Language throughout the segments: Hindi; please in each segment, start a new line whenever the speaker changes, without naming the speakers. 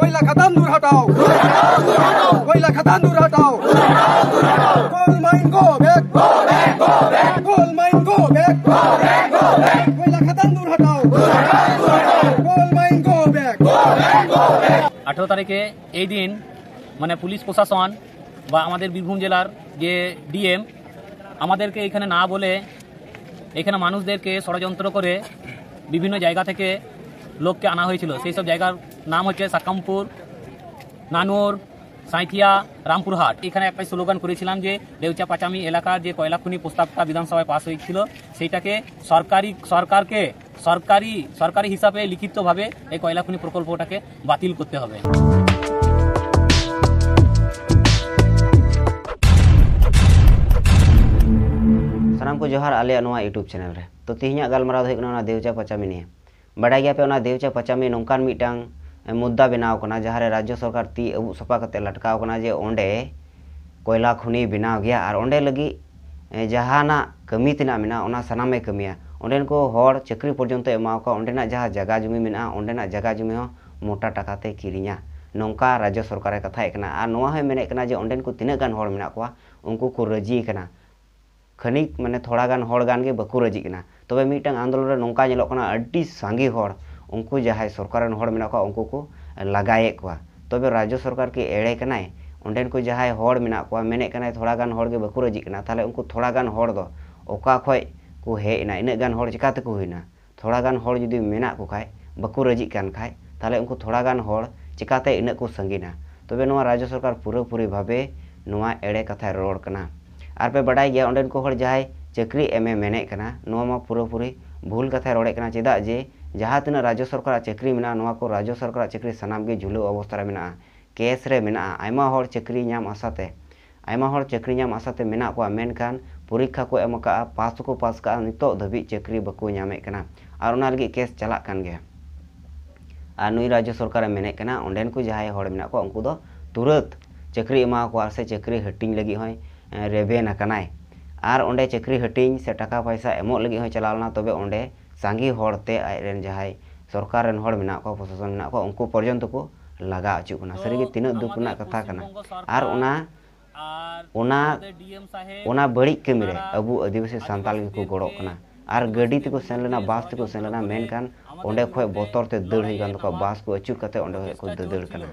কয়লা খাদান দূর হটাও কয়লা খাদান দূর হটাও coal mine go back coal mine go back কয়লা খাদান দূর হটাও কোল মাইন গো ব্যাক আঠেরো তারিখে এই দিন মানে পুলিশ প্রশাসন বা আমাদের বীরভূম জেলার যে ডিএম আমাদেরকে এখানে না বলে এখানে মানুষদেরকে ষড়যন্ত্র করে বিভিন্ন জায়গা থেকে লোককে আনা হৈছিল সেই সব জায়গাৰ নাম হৈছে সাকামپور নানور সাইথিয়া ৰামপুরহাট ইখানে আমি slogan কৰিছিল যে দেউচা পাচামী এলাকাৰ যে কয়লাকুনি প্রস্তাবটা বিধানসভায় पास হৈছিল সেইটাকে সরকারি সরকারকে সরকারি সরকারি हिसाबে লিখিতভাৱে এই কয়লাকুনি প্রকল্পটাকে বাতিল করতে হবে
SRAM কো জোহৰ আলিয়া নয়া YouTube চেনেল ৰ তো তেহিন গাল মৰা হৈ গনা দেউচা পাচামী নি बाढ़ाया पे देवचे पचामी नौकान मिटांग मुद्दा बनाव जहाँ राज्य सरकार ती अब सपा कर लटकाव जे अंडे कोयला खुनी बनाव गया और ओंडे लगी जहाँ कमी तना मेना उना सनाम कमिया ओंडे को हर चाकरी पर्यटन एमाव जहाँ जगह जमी में ओंडे जगह जमी मोटा टाकते कीरिया नौका राज्य सरकार कथाएना जे ओंडे को तीन गान को उनको को रजी खनिक मैंने थोड़ा गान गान बाकू रजी तब मीट आंदोलन नौका सागे उनको जहाँ सरकार उनको को लगे तब राज्य सरकार की एड़े अंडन को जहाँ हर मेन थोड़ा गानी बाको रजिका तेल उनको थोड़ा गान को हेना इनगान चिकाते होना थोड़ा गान जुदी मे बाको रजिकन खा तेल उनको थोड़ा गान चिकाते इन को संगीना तब तो राज्य सरकार पूरा पूरी भावे एड़े कथा रोड़ना और पे बड़ा गया जहाँ चाकरी एम एमेना पुरोपुरी भूल कथा रोड चेदा जे जहाँ तना राज्य सरकार चाकरी मे राज्य सरकार चाकरी सामने झूल अवस्था मे कैस मेहर चाकरी आशाते चाकरी आशाते मेना को परीक्षा को एम का पास को पास का नित धाबी चाकरी बामेना और कैस चलान नई राज्य सरकार मेना अंडन को जहाँ हर उनको तुरंत चाकरी एमा को चाकरी हटिंग लगी हेबेन और अं ची हटिंग से टाका पैसा एम लगे चलावना तब तो अ सांगी हे आजन जहाँ सरकार को प्रशासन मे को उनको पर्यत को लगा अचुकना सर तीन दुख कथा और बड़ी कमी अब आदिवासी सानाल को गड़ना और गाड़ी तक सेन लेना बस तक सेन लेना मेनकान अंडे खत बतरते दड़ हो बस को अचुक अंडे को दड़ना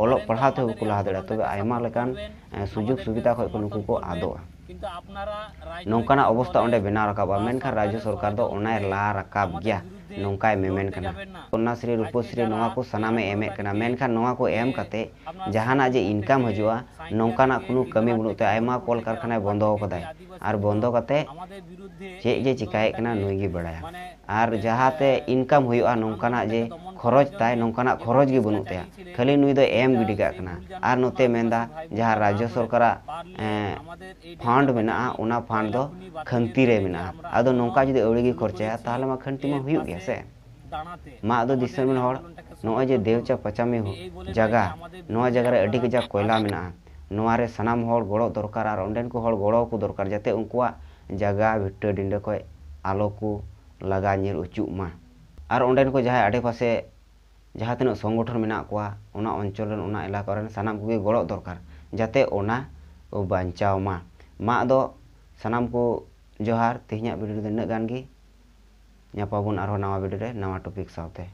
ओल पढ़ाते लहा दें तब सूझ सुविधा खुक आदा नौकान अवस्था अंत बना रखा मनखान राज्य सरकार तो ला रकाब गया नौकाय मेमेन कन्याश्री रूपश्री ना को सामने एम करते जहां जे इनकाम हजुआ नौकान कमी बनूते कल कारखाना बंद कदा और बंद करते चे चिकाय नुगे बड़ा और जहाँते इनकाम ना जे खरच ताय नौकान खरच के बनू तेहे खाली नुद गिडेगा राज्य सरकार फंड मे फंड खानतीर मे अब नौका जो अड़ी गे तेल मा खानती में हो से मादमें नौ जे देवचा पचामी जगह ना जगह अभी कजाक कयला में नारे सामान गड़ो दरकार और अंडन को गड़ो को दरकार जैसे उनको जगह भिट्टा डिंडा खो आलो को लगा उचुमा ᱟᱨ ᱚᱸᱰᱮᱱ ᱠᱚ ᱡᱟᱦᱟᱸᱭ ᱟᱰᱮᱯᱟᱥᱮ ᱡᱟᱦᱟᱸ ᱛᱤᱱᱟᱹᱜ ᱥᱚᱝᱜᱚᱴᱷᱚᱱ ᱢᱮᱱᱟᱜ ᱠᱚᱣᱟ ᱚᱱᱟ ᱚᱧᱪᱚᱞ ᱨᱮᱱ ᱚᱱᱟ ᱮᱞᱟᱠᱟ ᱨᱮᱱ ᱥᱟᱱᱟᱢ ᱠᱚᱜᱮ ᱜᱚᱲᱚᱜ ᱫᱚᱨᱠᱟᱨ ᱡᱟᱛᱮ ᱚᱱᱟ ᱠᱚ ᱵᱟᱧᱪᱟᱣ ᱢᱟ ᱢᱟ ᱟᱫᱚ ᱥᱟᱱᱟᱢ ᱠᱚ ᱡᱚᱦᱟᱨ ᱛᱮᱦᱮᱧᱟᱜ ᱵᱷᱤᱰᱤᱭᱳ ᱫᱚ ᱱᱤᱱᱟᱹᱜ ᱜᱟᱱ ᱜᱮ ᱧᱟᱯᱟᱢ ᱵᱚᱱ ᱟᱨᱦᱚᱸ ᱱᱟᱣᱟ ᱵᱷᱤᱰᱤᱭᱳ ᱨᱮ ᱱᱟᱣᱟ ᱴᱚᱯᱤᱠ ᱥᱟᱶᱛᱮ